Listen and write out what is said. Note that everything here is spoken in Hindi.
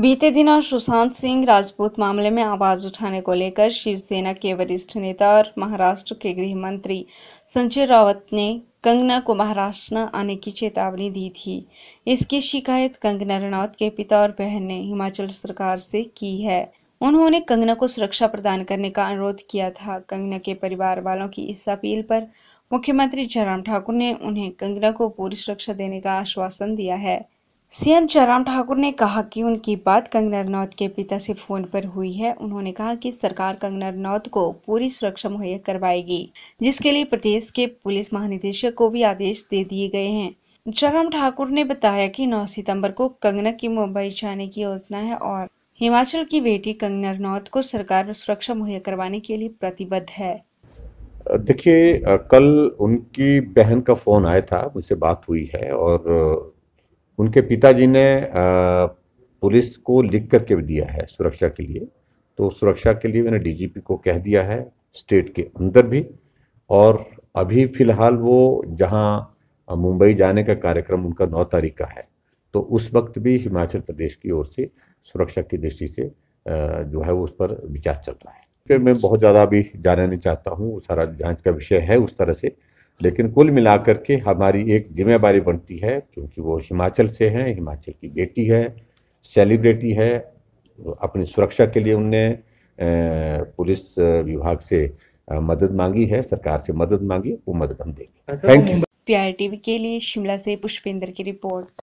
बीते दिनों सुशांत सिंह राजपूत मामले में आवाज उठाने को लेकर शिवसेना के वरिष्ठ नेता और महाराष्ट्र के गृह मंत्री संजय रावत ने कंगना को महाराष्ट्र न आने की चेतावनी दी थी इसकी शिकायत कंगना रनौत के पिता और बहन ने हिमाचल सरकार से की है उन्होंने कंगना को सुरक्षा प्रदान करने का अनुरोध किया था कंगना के परिवार वालों की इस अपील पर मुख्यमंत्री जयराम ठाकुर ने उन्हें कंगना को पूरी सुरक्षा देने का आश्वासन दिया है सीएम जयराम ठाकुर ने कहा कि उनकी बात कंगना रनौत के पिता से फोन पर हुई है उन्होंने कहा कि सरकार कंगना रनौत को पूरी सुरक्षा मुहैया करवाएगी जिसके लिए प्रदेश के पुलिस महानिदेशक को भी आदेश दे दिए गए हैं जयराम ठाकुर ने बताया कि 9 सितंबर को कंगना की मुंबई जाने की योजना है और हिमाचल की बेटी कंगना रनौत को सरकार सुरक्षा मुहैया करवाने के लिए प्रतिबद्ध है देखिए कल उनकी बहन का फोन आया था मुझसे बात हुई है और उनके पिताजी ने पुलिस को लिख करके दिया है सुरक्षा के लिए तो सुरक्षा के लिए मैंने डीजीपी को कह दिया है स्टेट के अंदर भी और अभी फ़िलहाल वो जहां मुंबई जाने का कार्यक्रम उनका नौ तारीख का है तो उस वक्त भी हिमाचल प्रदेश की ओर से सुरक्षा की दृष्टि से जो है वो उस पर विचार चल रहा है फिर मैं बहुत ज़्यादा अभी जाना नहीं चाहता हूँ सारा जांच का विषय है उस तरह से लेकिन कुल मिलाकर के हमारी एक जिम्मेवारी बनती है क्योंकि वो हिमाचल से हैं हिमाचल की बेटी है सेलिब्रिटी है अपनी सुरक्षा के लिए उनने पुलिस विभाग से मदद मांगी है सरकार से मदद मांगी वो मदद हम देंगे थैंक यू पीआरटीवी के लिए शिमला से पुष्पेंद्र की रिपोर्ट